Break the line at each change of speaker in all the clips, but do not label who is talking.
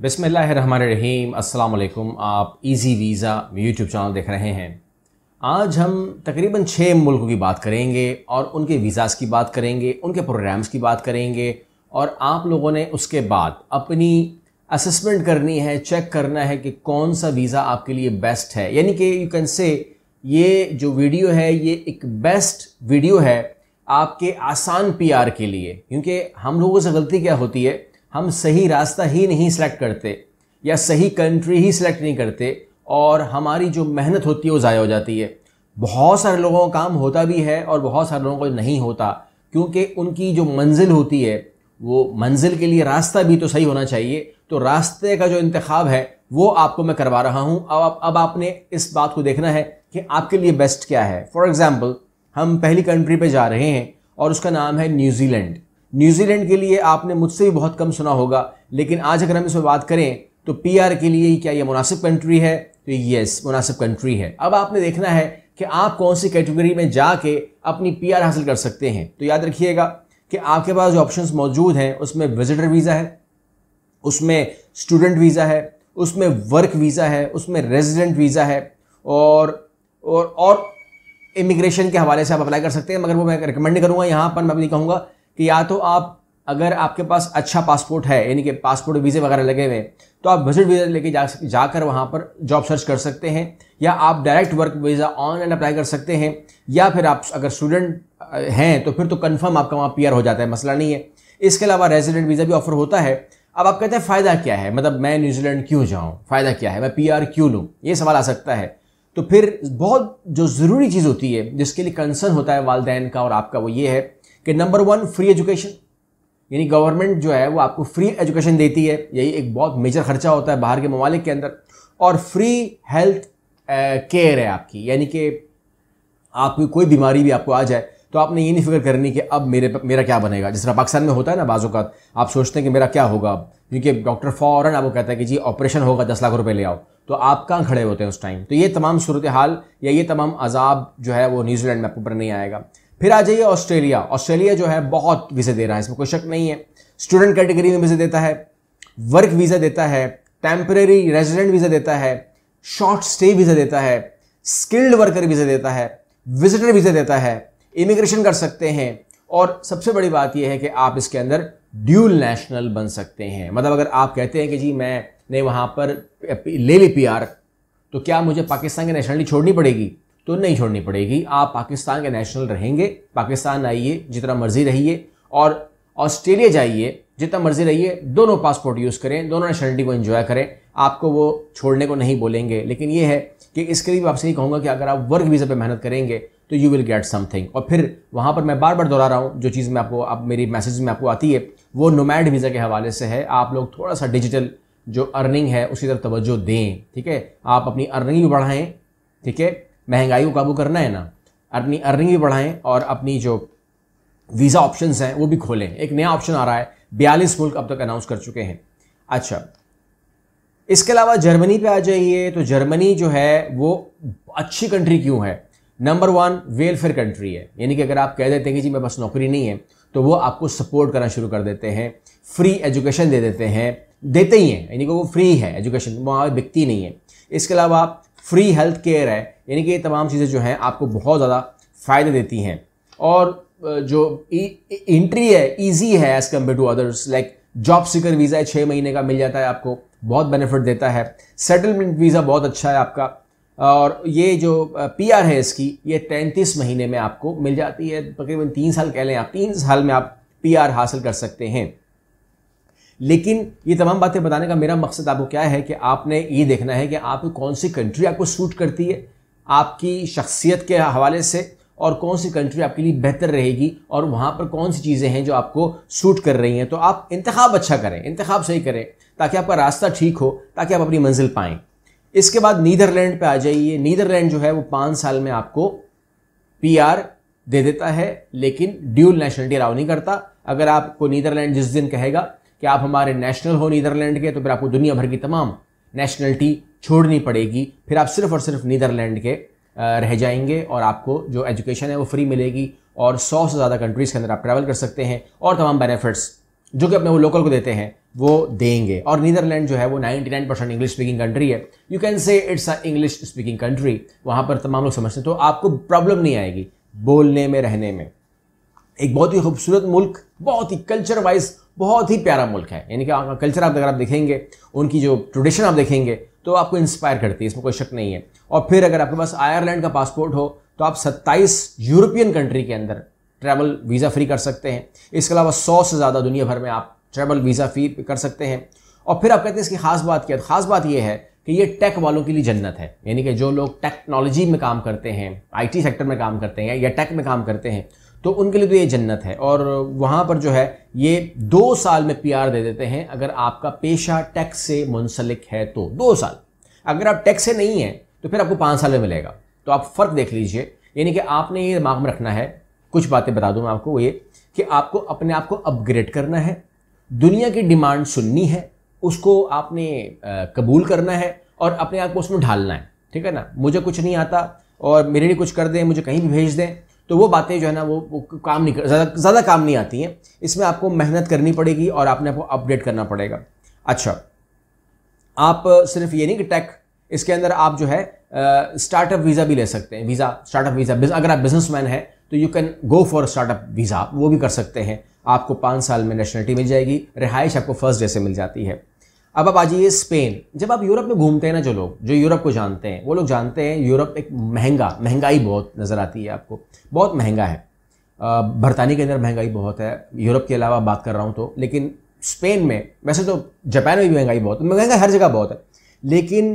बसमीम अल्लाम आप इजी वीज़ा यूट्यूब चैनल देख रहे हैं आज हम तकरीबन छः मुल्कों की बात करेंगे और उनके वीज़ाज़ की बात करेंगे उनके प्रोग्राम्स की बात करेंगे और आप लोगों ने उसके बाद अपनी असेसमेंट करनी है चेक करना है कि कौन सा वीज़ा आपके लिए बेस्ट है यानी कि यू कैन से ये जो वीडियो है ये एक बेस्ट वीडियो है आपके आसान पीआर के लिए क्योंकि हम लोगों से गलती क्या होती है हम सही रास्ता ही नहीं सिलेक्ट करते या सही कंट्री ही सिलेक्ट नहीं करते और हमारी जो मेहनत होती है वो ज़ाया हो जाती है बहुत सारे लोगों का काम होता भी है और बहुत सारे लोगों को नहीं होता क्योंकि उनकी जो मंजिल होती है वो मंजिल के लिए रास्ता भी तो सही होना चाहिए तो रास्ते का जो इंतखब है वो आपको मैं करवा रहा हूँ अब आप, अब आपने इस बात को देखना है कि आपके लिए बेस्ट क्या है फॉर एग्ज़ाम्पल हम पहली कंट्री पर जा रहे हैं और उसका नाम है न्यूजीलैंड न्यूजीलैंड के लिए आपने मुझसे भी बहुत कम सुना होगा लेकिन आज अगर हम इसमें बात करें तो पी के लिए क्या यह मुनासिब कंट्री है तो यस मुनासिब कंट्री है अब आपने देखना है कि आप कौन सी कैटेगरी में जाके अपनी पी हासिल कर सकते हैं तो याद रखिएगा कि आपके पास जो ऑप्शंस मौजूद हैं उसमें विजिटर वीज़ा है उसमें स्टूडेंट वीज़ा है उसमें वर्क वीज़ा है उसमें रेजिडेंट वीज़ा है और और और इमिग्रेशन के हवाले से आप अप्लाई कर सकते हैं मगर वो मैं रिकमेंड करूँगा यहाँ पर मैं भी नहीं कहूँगा कि या तो आप अगर आपके पास अच्छा पासपोर्ट है यानी कि पासपोर्ट वीज़े वगैरह लगे हुए हैं तो आप विजिट वीज़ा लेके जा जाकर वहाँ पर जॉब सर्च कर सकते हैं या आप direct work visa online apply कर सकते हैं या फिर आप अगर स्टूडेंट हैं तो फिर तो कन्फर्म आपका वहाँ पीयर हो जाता है मसला नहीं है इसके अलावा रेजिडेंट वीज़ा भी ऑफर होता है अब आप कहते हैं फ़ायदा क्या है मतलब मैं न्यूजीलैंड क्यों जाऊँ फ़ायदा क्या है मैं पी क्यों लूँ ये सवाल आ सकता है तो फिर बहुत जो ज़रूरी चीज़ होती है जिसके लिए कंसर्न होता है वालदेन का और आपका वो ये है कि नंबर वन फ्री एजुकेशन यानी गवर्नमेंट जो है वो आपको फ्री एजुकेशन देती है यही एक बहुत मेजर खर्चा होता है बाहर के ममालिक के अंदर और फ्री हेल्थ केयर है आपकी यानी कि आपकी कोई बीमारी भी आपको आ जाए तो आपने ये नहीं फिक्र करनी कि अब मेरे मेरा क्या बनेगा जिस तरह पाकिस्तान में होता है ना बाजू का आप सोचते हैं कि मेरा क्या होगा अब क्योंकि डॉक्टर फ़ौरन आपको कहता है कि जी ऑपरेशन होगा दस लाख रुपए ले आओ तो आप कहाँ खड़े होते हैं उस टाइम तो ये तमाम सूरत हाल या ये तमाम अजाब जो है वो न्यूजीलैंड में आपको पर नहीं आएगा फिर आ जाइए ऑस्ट्रेलिया ऑस्ट्रेलिया जो है बहुत वीजे दे रहा है इसमें कोई शक नहीं है स्टूडेंट कैटेगरी में वीजे देता है वर्क वीज़ा देता है टेम्परेरी रेजिडेंट वीज़ा देता है शॉर्ट स्टे वीज़ा देता है स्किल्ड वर्कर वीज़ा देता है विजिटर वीज़ा देता है इमिग्रेशन कर सकते हैं और सबसे बड़ी बात यह है कि आप इसके अंदर ड्यूल नेशनल बन सकते हैं मतलब अगर आप कहते हैं कि जी मैंने वहां पर ले ली पी तो क्या मुझे पाकिस्तान की नेशनलिटी छोड़नी पड़ेगी तो नहीं छोड़नी पड़ेगी आप पाकिस्तान के नेशनल रहेंगे पाकिस्तान आइए जितना मर्जी रहिए और ऑस्ट्रेलिया जाइए जितना मर्जी रहिए दोनों पासपोर्ट यूज़ करें दोनों नेशनलिटी को इन्जॉय करें आपको वो छोड़ने को नहीं बोलेंगे लेकिन ये है कि इसके लिए आपसे ये कहूँगा कि अगर आप वर्क वीज़ा पे मेहनत करेंगे तो यू विल गेट समथिंग और फिर वहाँ पर मैं बार बार दोहरा रहा हूँ जो चीज़ मैं आपको आप मेरी मैसेज में आपको आती है वो नोमैड वीज़ा के हवाले से है आप लोग थोड़ा सा डिजिटल जो अर्निंग है उसी तरफ तवज्जो दें ठीक है आप अपनी अर्निंग भी बढ़ाएँ ठीक है महंगाई को काबू करना है ना अपनी अर्निंग भी बढ़ाएं और अपनी जो वीज़ा ऑप्शन हैं वो भी खोलें एक नया ऑप्शन आ रहा है बयालीस मुल्क अब तक अनाउंस कर चुके हैं अच्छा इसके अलावा जर्मनी पे आ जाइए तो जर्मनी जो है वो अच्छी कंट्री क्यों है नंबर वन वेलफेयर कंट्री है यानी कि अगर आप कह देते हैं कि जी मेरे पास नौकरी नहीं है तो वो आपको सपोर्ट करना शुरू कर देते हैं फ्री एजुकेशन दे देते हैं देते ही हैं यानी कि वो फ्री है एजुकेशन वहाँ बिकती नहीं है इसके अलावा आप फ्री हेल्थ केयर है यानी कि ये तमाम चीज़ें जो हैं आपको बहुत ज़्यादा फ़ायदे देती हैं और जो इंट्री है ईजी है as compare to others like job seeker visa है छः महीने का मिल जाता है आपको बहुत बेनिफिट देता है सेटलमेंट वीज़ा बहुत अच्छा है आपका और ये जो पी आर है इसकी ये तैंतीस महीने में आपको मिल जाती है तकरीबन तीन साल कह लें आप तीन साल में आप पी आर हासिल कर सकते हैं लेकिन ये तमाम बातें बताने का मेरा मकसद आपको क्या है कि आपने ये देखना है कि आप कौन सी कंट्री आपको सूट करती है आपकी शख्सियत के हवाले से और कौन सी कंट्री आपके लिए बेहतर रहेगी और वहाँ पर कौन सी चीज़ें हैं जो आपको सूट कर रही हैं तो आप इंतखब अच्छा करें इंतखब सही करें ताकि आपका रास्ता ठीक हो ताकि आप अपनी मंजिल पाएँ इसके बाद नीदरलैंड पे आ जाइए नीदरलैंड जो है वो पाँच साल में आपको पी दे देता है लेकिन ड्यूल नेशनलिटी अलाउ नहीं करता अगर आपको नीदरलैंड जिस दिन कहेगा कि आप हमारे नेशनल हो नीदरलैंड के तो फिर आपको दुनिया भर की तमाम नेशनलिटी छोड़नी पड़ेगी फिर आप सिर्फ और सिर्फ नीदरलैंड के रह जाएंगे और आपको जो एजुकेशन है वो फ्री मिलेगी और सौ से ज़्यादा कंट्रीज़ के अंदर आप ट्रैवल कर सकते हैं और तमाम बेनिफिट्स जो कि अपने वो लोकल को देते हैं वो देंगे और नीदरलैंड जो है वो 99 परसेंट इंग्लिश स्पीकिंग कंट्री है you can say it's a English speaking country वहाँ पर तमाम लोग समझते हैं तो आपको प्रॉब्लम नहीं आएगी बोलने में रहने में एक बहुत ही खूबसूरत मुल्क बहुत ही कल्चर वाइज बहुत ही प्यारा मुल्क है यानी कि कल्चर आप अगर आप देखेंगे उनकी जो ट्रेडिशन आप देखेंगे तो आपको इंस्पायर करती है इसमें कोई शक नहीं है और फिर अगर आपके पास आयरलैंड का पासपोर्ट हो तो आप 27 यूरोपियन कंट्री के अंदर ट्रैवल वीज़ा फ्री कर सकते हैं इसके अलावा सौ से ज़्यादा दुनिया भर में आप ट्रैवल वीज़ा फ्री कर सकते हैं और फिर आप कहते हैं इसकी खास बात क्या है तो खास बात यह है कि ये टेक वालों के लिए जन्नत है यानी कि जो लोग टेक्नोलॉजी में काम करते हैं आईटी सेक्टर में काम करते हैं या टेक में काम करते हैं तो उनके लिए तो ये जन्नत है और वहाँ पर जो है ये दो साल में पी दे देते हैं अगर आपका पेशा टैक्स से मुंसलिक है तो दो साल अगर आप टैक्स से नहीं हैं तो फिर आपको पाँच साल में मिलेगा तो आप फ़र्क देख लीजिए यानी कि आपने ये दिमाग में रखना है कुछ बातें बता दूँ मैं आपको ये कि आपको अपने आप को अपग्रेड करना है दुनिया की डिमांड सुननी है उसको आपने कबूल करना है और अपने आप को उसमें ढालना है ठीक है ना मुझे कुछ नहीं आता और मेरे लिए कुछ कर दें मुझे कहीं भी भेज दें तो वो बातें जो है ना वो, वो काम नहीं कर ज़्यादा ज़्यादा काम नहीं आती हैं इसमें आपको मेहनत करनी पड़ेगी और आपने आपको अपडेट करना पड़ेगा अच्छा आप सिर्फ ये नहीं कि टेक इसके अंदर आप जो है स्टार्टअप वीज़ा भी ले सकते हैं वीज़ा स्टार्टअप वीज़ा अगर आप बिजनेसमैन है तो you can go for startup visa वो भी कर सकते हैं आपको पाँच साल में नेशनलिटी मिल जाएगी रिहाइश आपको फर्स्ट डे से मिल जाती है अब आप आ जाइए स्पेन जब आप यूरोप में घूमते हैं ना जो लोग जो यूरोप को जानते हैं वो लोग जानते हैं यूरोप एक महंगा महंगाई बहुत नज़र आती है आपको बहुत महंगा है बरतानी के अंदर महंगाई बहुत है यूरोप के अलावा बात कर रहा हूँ तो लेकिन स्पेन में वैसे तो जापान में भी महंगाई बहुत है महंगाई हर जगह बहुत है लेकिन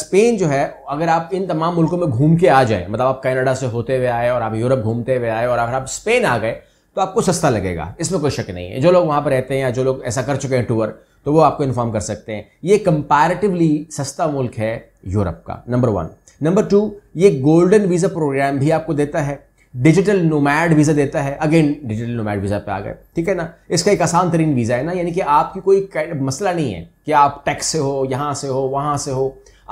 स्पेन जो है अगर आप इन तमाम मुल्कों में घूम के आ जाए मतलब आप कनाडा से होते हुए आए और आप यूरोप घूमते हुए आए और अगर आप स्पेन आ गए तो आपको सस्ता लगेगा इसमें कोई शक नहीं है जो लोग वहाँ पर रहते हैं या जो लोग ऐसा कर चुके हैं टूर तो वो आपको इन्फॉर्म कर सकते हैं ये कंपैरेटिवली सस्ता मुल्क है यूरोप का नंबर वन नंबर टू ये गोल्डन वीज़ा प्रोग्राम भी आपको देता है डिजिटल नोमैड वीज़ा देता है अगेन डिजिटल नोमैड वीज़ा पे आ गए ठीक है ना इसका एक आसान तरीन वीज़ा है ना यानी कि आपकी कोई मसला नहीं है कि आप टैक्स से हो यहाँ से हो वहाँ से हो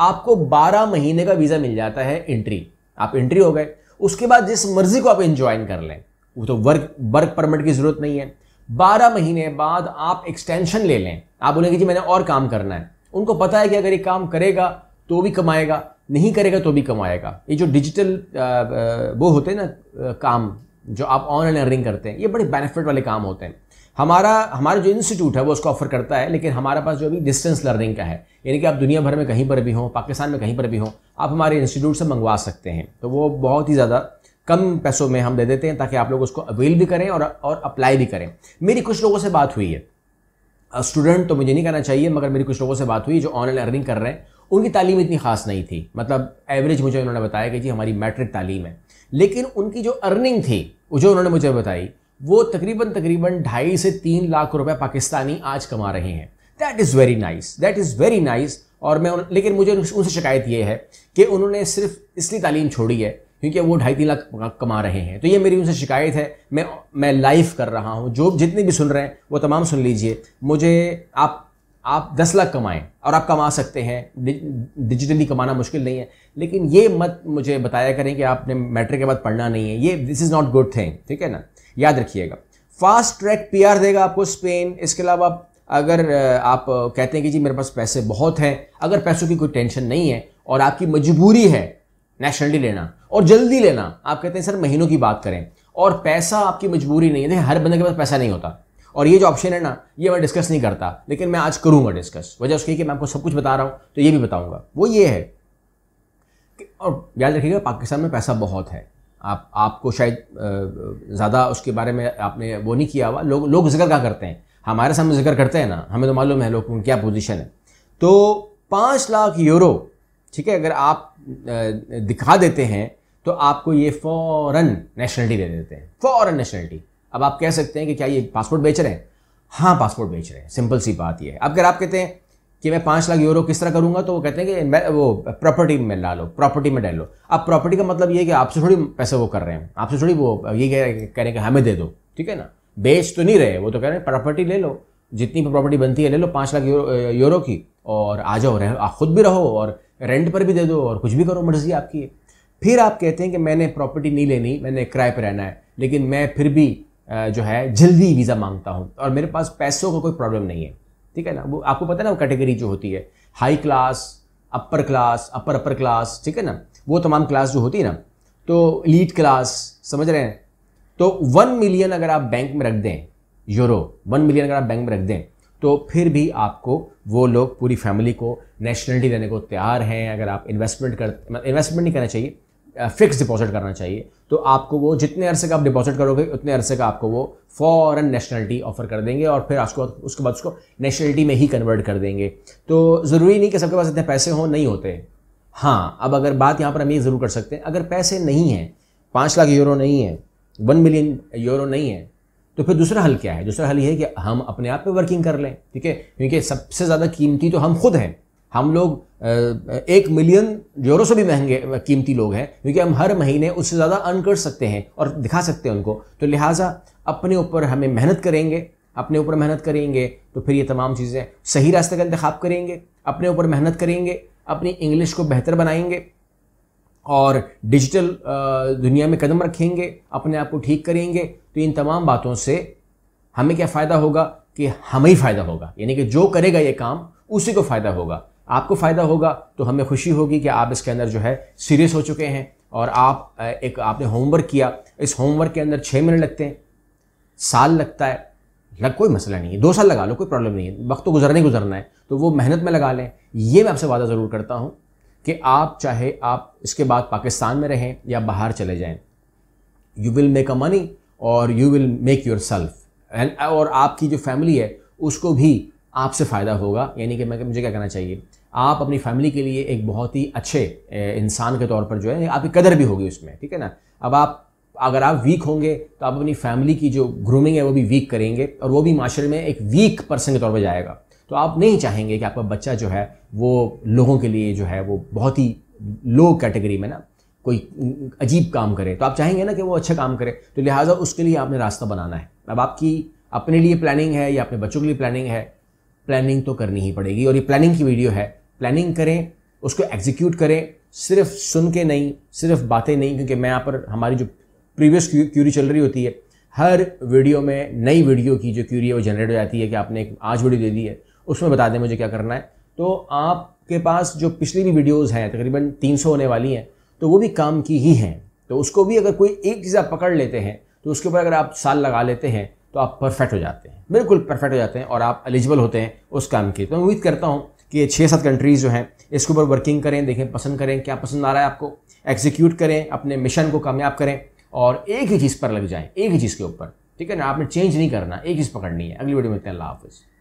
आपको 12 महीने का वीज़ा मिल जाता है एंट्री आप एंट्री हो गए उसके बाद जिस मर्ज़ी को आप इंजॉइन कर लें वो तो वर्क वर्क परमिट की ज़रूरत नहीं है बारह महीने बाद आप एक्सटेंशन ले लें आप बोलेंगे जी मैंने और काम करना है उनको पता है कि अगर ये काम करेगा तो भी कमाएगा नहीं करेगा तो भी कमाएगा ये जो डिजिटल वो होते हैं ना काम जो आप ऑनलाइन अर्निंग करते हैं ये बड़े बेनिफिट वाले काम होते हैं हमारा हमारा जो इंस्टीट्यूट है वो उसको ऑफर करता है लेकिन हमारे पास जो अभी डिस्टेंस लर्निंग का है यानी कि आप दुनिया भर में कहीं पर भी हों पाकिस्तान में कहीं पर भी हों आप हमारे इंस्टीट्यूट से मंगवा सकते हैं तो वो बहुत ही ज़्यादा कम पैसों में हम दे देते हैं ताकि आप लोग उसको अवेल भी करें और और अप्लाई भी करें मेरी कुछ लोगों से बात हुई है स्टूडेंट तो मुझे नहीं कहना चाहिए मगर मेरी कुछ लोगों से बात हुई जो ऑनलाइन अर्निंग कर रहे हैं उनकी तालीम इतनी खास नहीं थी मतलब एवरेज मुझे उन्होंने बताया कि जी हमारी मैट्रिक तालीम है लेकिन उनकी जो अर्निंग थी जो उन्होंने मुझे बताई वो तकरीबन तकरीबन ढाई से तीन लाख रुपए पाकिस्तानी आज कमा रहे हैं that is very nice that is very nice और मैं लेकिन मुझे उनसे शिकायत ये है कि उन्होंने सिर्फ इसलिए तालीम छोड़ी है क्योंकि वो ढाई तीन लाख कमा रहे हैं तो ये मेरी उनसे शिकायत है मैं मैं लाइव कर रहा हूँ जो जितने भी सुन रहे हैं वो तमाम सुन लीजिए मुझे आप आप दस लाख कमाएं और आप कमा सकते हैं डिजिटली कमाना मुश्किल नहीं है लेकिन ये मत मुझे बताया करें कि आपने मैट्रिक के बाद पढ़ना नहीं है ये this is not good thing ठीक है ना याद रखिएगा फास्ट ट्रैक पी देगा आपको स्पेन इसके अलावा अगर आप कहते हैं कि जी मेरे पास पैसे बहुत हैं अगर पैसों की कोई टेंशन नहीं है और आपकी मजबूरी है नेशनलिटी लेना और जल्दी लेना आप कहते हैं सर महीनों की बात करें और पैसा आपकी मजबूरी नहीं है देखिए हर बंदे के पास पैसा नहीं होता और ये जो ऑप्शन है ना ये मैं डिस्कस नहीं करता लेकिन मैं आज करूंगा डिस्कस वजह उसकी कि मैं आपको सब कुछ बता रहा हूं तो ये भी बताऊँगा वो ये है कि और याद रखिएगा पाकिस्तान में पैसा बहुत है आप आपको शायद ज़्यादा उसके बारे में आपने वो नहीं किया हुआ लोग लोग जिक्र क्या करते हैं हमारे सामने जिक्र करते हैं ना हमें तो मालूम है लोग क्या पोजीशन है तो पाँच लाख यूरो ठीक है अगर आप दिखा देते हैं तो आपको ये फ़ौरन नेशनलिटी दे देते हैं फ़ौरन नेशनलिटी अब आप कह सकते हैं कि क्या ये पासपोर्ट बेच रहे हैं हाँ पासपोर्ट बेच रहे हैं सिंपल सी बात ये है अगर आप कहते हैं कि मैं पाँच लाख यूरो किस तरह करूँगा तो वो कहते हैं कि वो प्रॉपर्टी में ला लो प्रॉपर्टी में डाल लो अब प्रॉपर्टी का मतलब ये है कि आपसे थोड़ी पैसे वो कर रहे हैं आपसे थोड़ी वो ये कह रहे हैं कि हमें दे दो ठीक है ना बेच तो नहीं रहे वो तो कह रहे हैं प्रॉपर्टी ले लो जितनी भी प्रॉपर्टी बनती है ले लो पाँच लाख यूरो, की और आ जाओ रहो आप खुद भी रहो और रेंट पर भी दे दो और कुछ भी करो मर्जी आपकी फिर आप कहते हैं कि मैंने प्रॉपर्टी नहीं लेनी मैंने किराए पर रहना है लेकिन मैं फिर भी जो है जल्दी वीज़ा मांगता हूँ और मेरे पास पैसों का कोई प्रॉब्लम नहीं है ठीक है ना वो आपको पता है ना वो कैटेगरी जो होती है high class upper class upper upper class ठीक है ना वो तमाम क्लास जो होती है ना तो लीड क्लास समझ रहे हैं तो वन मिलियन अगर आप बैंक में रख दें यूरो वन मिलियन अगर आप बैंक में रख दें तो फिर भी आपको वो लोग पूरी फैमिली को नेशनलिटी देने को तैयार हैं अगर आप इन्वेस्टमेंट कर इन्वेस्टमेंट मतलब नहीं करना चाहिए फिक्स डिपॉजिट करना चाहिए तो आपको वो जितने अरसे का आप डिपॉजिट करोगे उतने अरसे का आपको वो फॉरन नेशनलिटी ऑफर कर देंगे और फिर उसको उसके बाद उसको नेशनलिटी में ही कन्वर्ट कर देंगे तो ज़रूरी नहीं कि सबके पास इतने पैसे हों नहीं होते हाँ अब अगर बात यहाँ पर हम ये ज़रूर कर सकते हैं अगर पैसे नहीं हैं पाँच लाख यूरो नहीं है वन मिलियन यूरो नहीं है तो फिर दूसरा हल क्या है दूसरा हल ये है कि हम अपने आप पे वर्किंग कर लें ठीक है क्योंकि सबसे ज़्यादा कीमती तो हम खुद हैं हम लोग एक मिलियन यूरो से भी महंगे कीमती लोग हैं क्योंकि हम हर महीने उससे ज़्यादा अर्न कर सकते हैं और दिखा सकते हैं उनको तो लिहाजा अपने ऊपर हमें मेहनत करेंगे अपने ऊपर मेहनत करेंगे तो फिर ये तमाम चीज़ें सही रास्ते का इंतखा करेंगे अपने ऊपर मेहनत करेंगे अपनी इंग्लिश को बेहतर बनाएंगे और डिजिटल दुनिया में कदम रखेंगे अपने आप को ठीक करेंगे तो इन तमाम बातों से हमें क्या फ़ायदा होगा कि हमें ही फ़ायदा होगा यानी कि जो करेगा ये काम उसी को फ़ायदा होगा आपको फ़ायदा होगा तो हमें खुशी होगी कि आप इसके अंदर जो है सीरियस हो चुके हैं और आप एक आपने होमवर्क किया इस होमवर्क के अंदर छः मिनट लगते हैं साल लगता है लग कोई मसला नहीं है दो साल लगा लो कोई प्रॉब्लम नहीं है वक्त तो गुजरने गुजरना है तो वो मेहनत में लगा लें ये मैं आपसे वादा ज़रूर करता हूँ कि आप चाहे आप इसके बाद पाकिस्तान में रहें या बाहर चले जाएं you will make a money और you will make yourself and और आपकी जो फैमिली है उसको भी आपसे फ़ायदा होगा यानी कि मैं मुझे क्या कहना चाहिए आप अपनी फैमिली के लिए एक बहुत ही अच्छे इंसान के तौर पर जो है आपकी कदर भी होगी उसमें ठीक है ना अब आप अगर आप वीक होंगे तो आप अपनी फैमिली की जो ग्रूमिंग है वो भी वीक करेंगे और वो भी माशरे में एक वीक पर्सन के तौर पर जाएगा तो आप नहीं चाहेंगे कि आपका बच्चा जो है वो लोगों के लिए जो है वो बहुत ही लो कैटेगरी में ना कोई अजीब काम करे तो आप चाहेंगे ना कि वो अच्छा काम करे तो लिहाजा उसके लिए आपने रास्ता बनाना है अब आपकी अपने लिए प्लानिंग है या अपने बच्चों के लिए प्लानिंग है प्लानिंग तो करनी ही पड़ेगी और ये प्लानिंग की वीडियो है प्लानिंग करें उसको एग्जीक्यूट करें सिर्फ सुन के नहीं सिर्फ बातें नहीं क्योंकि मैं यहाँ पर हमारी जो प्रीवियस क्यूरी चल रही होती है हर वीडियो में नई वीडियो की जो क्यूरी है वो जनरेट हो जाती है कि आपने आज वीडियो दे दी है उसमें बता दें मुझे क्या करना है तो आपके पास जो पिछली भी वीडियोस हैं तकरीबन 300 होने वाली हैं तो वो भी काम की ही हैं तो उसको भी अगर कोई एक चीज़ आप पकड़ लेते हैं तो उसके ऊपर अगर आप साल लगा लेते हैं तो आप परफेक्ट हो जाते हैं बिल्कुल परफेक्ट हो जाते हैं और आप एलिजिबल होते हैं उस काम की तो मैं उम्मीद करता हूँ कि ये छः सात कंट्रीज़ जो हैं इसके ऊपर वर्किंग करें देखें पसंद करें क्या पसंद आ रहा है आपको एग्जीक्यूट करें अपने मिशन को कामयाब करें और एक ही चीज़ पर लग जाएं एक ही चीज़ के ऊपर ठीक है ना आपने चेंज नहीं करना एक चीज़ पकड़नी है अगली वीडियो में मिलते अल्लाह हाफिज़